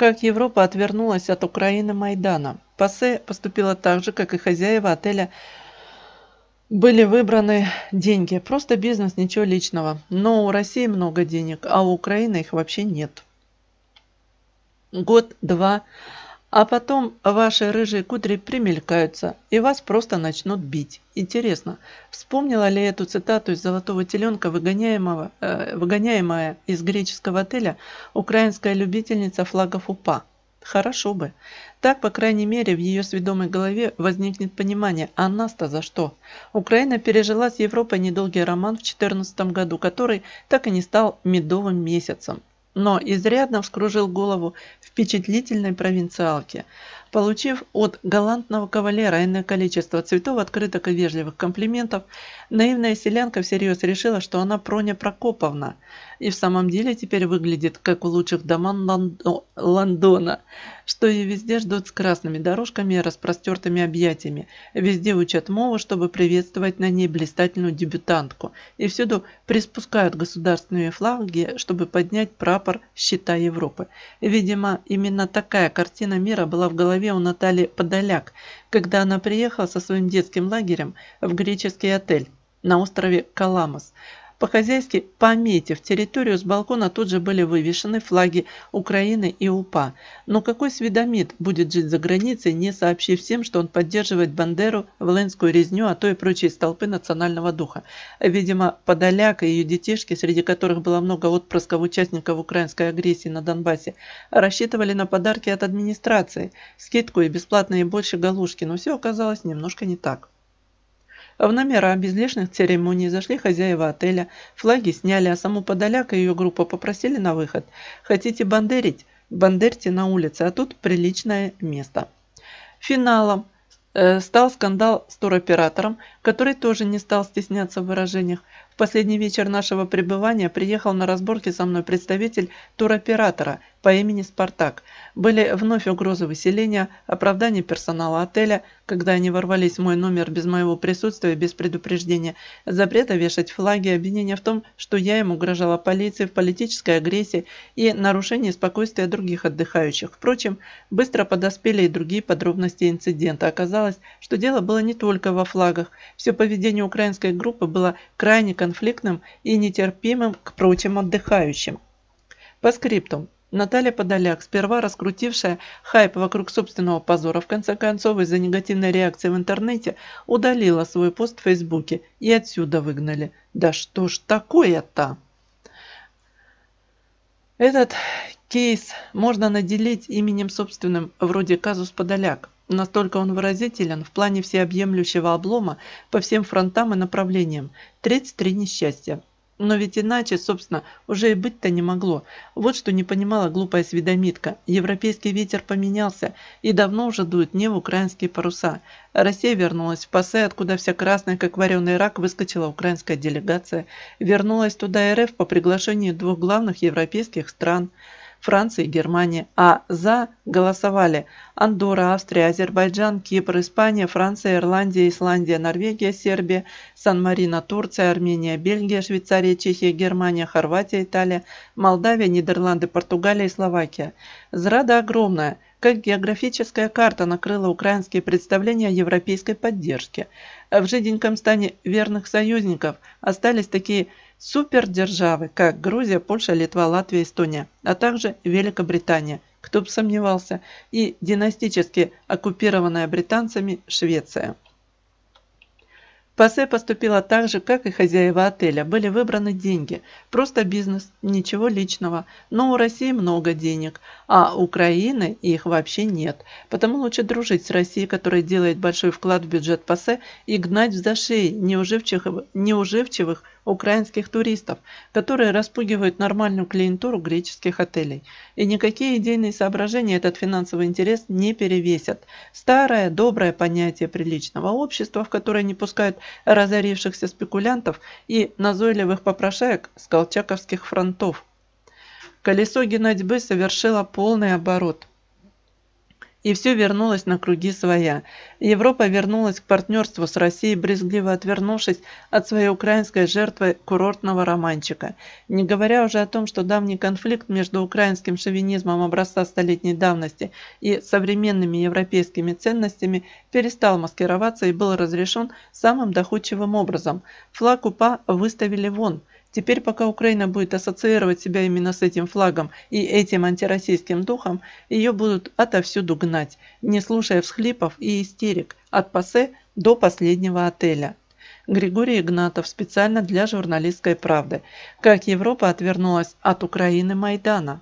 как Европа отвернулась от Украины Майдана. Пассе поступила так же, как и хозяева отеля были выбраны деньги. Просто бизнес, ничего личного. Но у России много денег, а у Украины их вообще нет. Год-два а потом ваши рыжие кудри примелькаются, и вас просто начнут бить. Интересно, вспомнила ли эту цитату из «Золотого теленка», выгоняемого, э, выгоняемая из греческого отеля украинская любительница флагов УПА? Хорошо бы. Так, по крайней мере, в ее сведомой голове возникнет понимание, а нас-то за что? Украина пережила с Европой недолгий роман в 2014 году, который так и не стал медовым месяцем но изрядно вскружил голову впечатлительной провинциалке Получив от галантного кавалера иное количество цветов, открыток и вежливых комплиментов, наивная селянка всерьез решила, что она Проня Прокоповна, и в самом деле теперь выглядит как у лучших доман Лондона, что ее везде ждут с красными дорожками и распростертыми объятиями, везде учат мову, чтобы приветствовать на ней блистательную дебютантку, и всюду приспускают государственные флаги, чтобы поднять прапор щита Европы. Видимо, именно такая картина мира была в голове голове у Натальи Подоляк, когда она приехала со своим детским лагерем в греческий отель на острове Каламос. По-хозяйски пометив территорию, с балкона тут же были вывешены флаги Украины и УПА. Но какой сведомит будет жить за границей, не сообщив всем, что он поддерживает Бандеру, Вленскую резню, а то и прочие столпы национального духа? Видимо, Подоляк и ее детишки, среди которых было много отпрысков участников украинской агрессии на Донбассе, рассчитывали на подарки от администрации, скидку и бесплатные больше галушки, но все оказалось немножко не так. А в номера без лишних церемоний зашли хозяева отеля, флаги сняли, а саму Подоляк и ее группу попросили на выход. Хотите бандерить? Бандерьте на улице, а тут приличное место. Финалом э, стал скандал с туроператором, который тоже не стал стесняться в выражениях. В последний вечер нашего пребывания приехал на разборки со мной представитель туроператора по имени «Спартак». Были вновь угрозы выселения, оправдание персонала отеля, когда они ворвались в мой номер без моего присутствия, без предупреждения, запрета вешать флаги, обвинения в том, что я им угрожала полиции в политической агрессии и нарушении спокойствия других отдыхающих. Впрочем, быстро подоспели и другие подробности инцидента. Оказалось, что дело было не только во флагах. Все поведение украинской группы было крайне конфликтным и нетерпимым к прочим отдыхающим. По скриптам. Наталья Подоляк, сперва раскрутившая хайп вокруг собственного позора, в конце концов из-за негативной реакции в интернете удалила свой пост в Фейсбуке и отсюда выгнали. Да что ж такое-то? Этот кейс можно наделить именем собственным, вроде казус Подоляк. Настолько он выразителен в плане всеобъемлющего облома по всем фронтам и направлениям. Треть три несчастья. Но ведь иначе, собственно, уже и быть-то не могло. Вот что не понимала глупая сведомитка. Европейский ветер поменялся и давно уже дует не в украинские паруса. Россия вернулась в Пасы, откуда вся красная, как вареный рак, выскочила украинская делегация. Вернулась туда РФ по приглашению двух главных европейских стран – Франция и Германия, а «за» голосовали Андорра, Австрия, Азербайджан, Кипр, Испания, Франция, Ирландия, Исландия, Норвегия, Сербия, Сан-Марино, Турция, Армения, Бельгия, Швейцария, Чехия, Германия, Хорватия, Италия, Молдавия, Нидерланды, Португалия и Словакия. Зрада огромная – как географическая карта накрыла украинские представления о европейской поддержке. В жиденьком стане верных союзников остались такие супердержавы, как Грузия, Польша, Литва, Латвия, Эстония, а также Великобритания, кто бы сомневался, и династически оккупированная британцами Швеция. Пассе поступила так же, как и хозяева отеля. Были выбраны деньги. Просто бизнес, ничего личного. Но у России много денег, а Украины их вообще нет. Потому лучше дружить с Россией, которая делает большой вклад в бюджет Пассе, и гнать в зашеи неуживчивых, неуживчивых украинских туристов, которые распугивают нормальную клиентуру греческих отелей. И никакие идейные соображения этот финансовый интерес не перевесят. Старое доброе понятие приличного общества, в которое не пускают разорившихся спекулянтов и назойливых попрошаек с колчаковских фронтов. Колесо генадьбы совершило полный оборот. И все вернулось на круги своя. Европа вернулась к партнерству с Россией, брезгливо отвернувшись от своей украинской жертвы курортного романчика. Не говоря уже о том, что давний конфликт между украинским шовинизмом образца столетней давности и современными европейскими ценностями перестал маскироваться и был разрешен самым доходчивым образом. Флаг УПА выставили вон – Теперь, пока Украина будет ассоциировать себя именно с этим флагом и этим антироссийским духом, ее будут отовсюду гнать, не слушая всхлипов и истерик от пассе до последнего отеля. Григорий Игнатов специально для журналистской правды. Как Европа отвернулась от Украины Майдана.